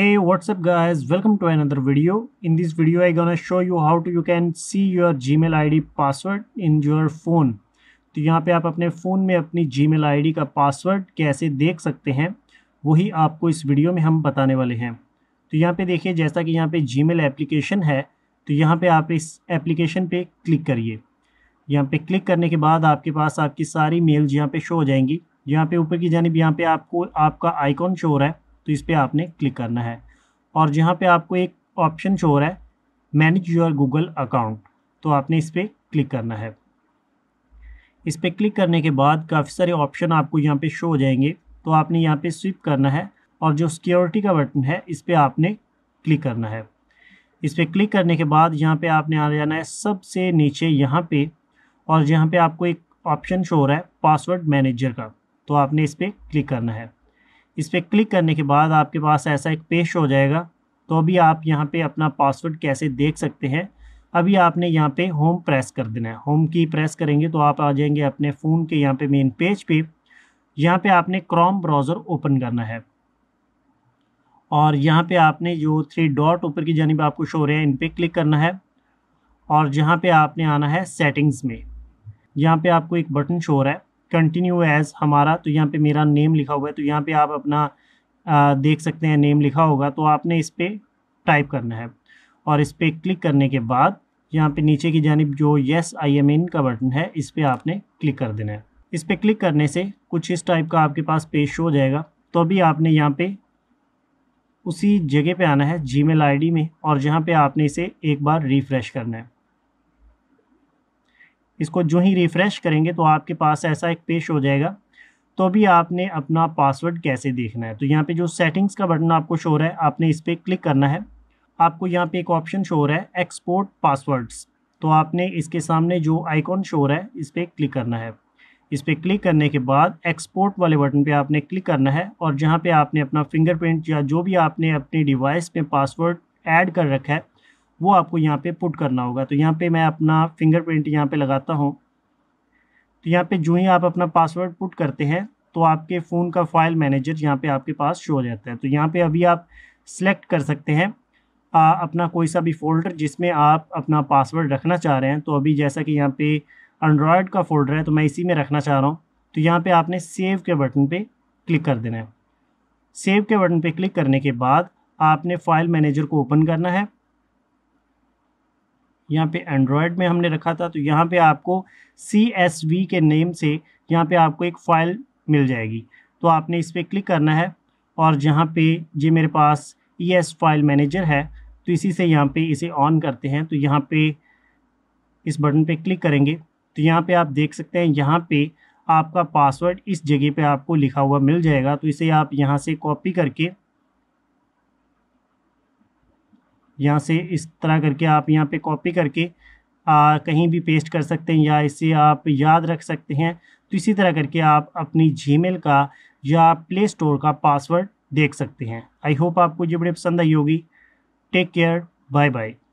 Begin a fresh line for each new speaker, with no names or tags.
hey what's up guys welcome to another video in this video i gonna show you how to you can see your gmail id password in your phone तो यहाँ पे आप अपने phone में अपनी जी mail का password कैसे देख सकते हैं वही आपको इस वीडियो में हम बताने वाले हैं तो यहाँ पे देखिए जैसा कि यहाँ पे मेल एप्लीकेशन है तो यहाँ पे आप इस एप्लीकेशन पे क्लिक करिए यहाँ पे क्लिक करने के बाद आपके पास आपकी सारी मेल्स यहाँ पे शो हो जाएंगी यहाँ पे ऊपर की जानब यहाँ पे आपको आपका आइकॉन शो हो रहा है तो इस पर आपने क्लिक करना है और जहाँ पर आपको एक ऑप्शन शो हो रहा है मैनेज योर गूगल अकाउंट तो आपने इस पर क्लिक करना है इस पर क्लिक करने के बाद काफ़ी सारे ऑप्शन आपको यहाँ पे शो हो जाएंगे तो आपने यहाँ पे स्विप करना है और जो सिक्योरिटी का बटन है इस पर आपने क्लिक करना है इस पर क्लिक करने के बाद यहाँ पे आपने आ जाना है सबसे नीचे यहाँ पे और यहाँ पे आपको एक ऑप्शन शो हो रहा है पासवर्ड मैनेजर का तो आपने इस पर क्लिक करना है इस पर क्लिक करने के बाद आपके पास ऐसा एक पेश हो जाएगा तो अभी आप यहाँ पे अपना पासवर्ड कैसे देख सकते हैं अभी आपने यहाँ पे होम प्रेस कर देना है होम की प्रेस करेंगे तो आप आ जाएंगे अपने फ़ोन के यहाँ पे मेन पेज पे यहाँ पे आपने क्रोम ब्राउज़र ओपन करना है और यहाँ पे आपने जो थ्री डॉट ऊपर की जानी आपको शो रहे हैं इन पर क्लिक करना है और जहाँ पे आपने आना है सेटिंग्स में यहाँ पे आपको एक बटन शो रहा है कंटिन्यू एज हमारा तो यहाँ पे मेरा नेम लिखा हुआ है तो यहाँ पे आप अपना आ, देख सकते हैं नेम लिखा होगा तो आपने इस पर टाइप करना है और इस पर क्लिक करने के बाद यहाँ पे नीचे की जानब जो येस आई एम इन का बटन है इस पर आपने क्लिक कर देना है इस पर क्लिक करने से कुछ इस टाइप का आपके पास पेज शो हो जाएगा तो अभी आपने यहाँ पे उसी जगह पे आना है जी मेल में और जहाँ पे आपने इसे एक बार रिफ़्रेश करना है इसको जो ही रिफ़्रेश करेंगे तो आपके पास ऐसा एक पेश हो जाएगा तो अभी आपने अपना पासवर्ड कैसे देखना है तो यहाँ पे जो सेटिंग्स का बटन आपको शो रहा है आपने इस पर क्लिक करना है आपको यहाँ पे एक ऑप्शन शो हो रहा है एक्सपोर्ट पासवर्ड्स तो आपने इसके सामने जो आइकॉन शो हो रहा है इस पर क्लिक करना है इस पर क्लिक करने के बाद एक्सपोर्ट वाले बटन पे आपने क्लिक करना है और जहाँ पे आपने अपना फिंगरप्रिंट या जो भी आपने अपने डिवाइस में पासवर्ड ऐड कर रखा है वो आपको यहाँ पे पुट करना होगा तो यहाँ पे मैं अपना फिंगरप्रिंट यहाँ पे लगाता हूँ तो यहाँ पे जो ही आप अपना पासवर्ड पुट करते हैं तो आपके फ़ोन का फाइल मैनेजर यहाँ पे आपके पास शो हो जाता है तो यहाँ पे अभी आप सिलेक्ट कर सकते हैं आ, अपना कोई सा भी फ़ोल्डर जिसमें आप अपना पासवर्ड रखना चाह रहे हैं तो अभी जैसा कि यहाँ पर एंड्रॉयड का फ़ोल्डर है तो मैं इसी में रखना चाह रहा हूँ तो यहाँ पर आपने सेव के बटन पर क्लिक कर देना है सेव के बटन पर क्लिक करने के बाद आपने फाइल मैनेजर को ओपन करना है यहाँ पे एंड्रॉयड में हमने रखा था तो यहाँ पे आपको सी एस वी के नेम से यहाँ पे आपको एक फ़ाइल मिल जाएगी तो आपने इस पर क्लिक करना है और जहाँ पे ये मेरे पास ई एस फाइल मैनेजर है तो इसी से यहाँ पे इसे ऑन करते हैं तो यहाँ पे इस बटन पे क्लिक करेंगे तो यहाँ पे आप देख सकते हैं यहाँ पे आपका पासवर्ड इस जगह पे आपको लिखा हुआ मिल जाएगा तो इसे आप यहाँ से कॉपी करके यहाँ से इस तरह करके आप यहाँ पे कॉपी करके आ, कहीं भी पेस्ट कर सकते हैं या इसे आप याद रख सकते हैं तो इसी तरह करके आप अपनी जी का या प्ले स्टोर का पासवर्ड देख सकते हैं आई होप आपको ये बड़ी पसंद आई होगी टेक केयर बाय बाय